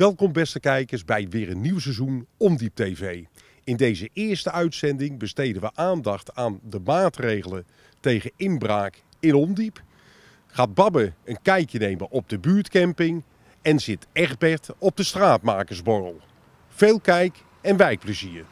Welkom beste kijkers bij weer een nieuw seizoen Omdiep TV. In deze eerste uitzending besteden we aandacht aan de maatregelen tegen inbraak in Omdiep. Gaat Babbe een kijkje nemen op de buurtcamping en zit Egbert op de straatmakersborrel. Veel kijk en wijkplezier.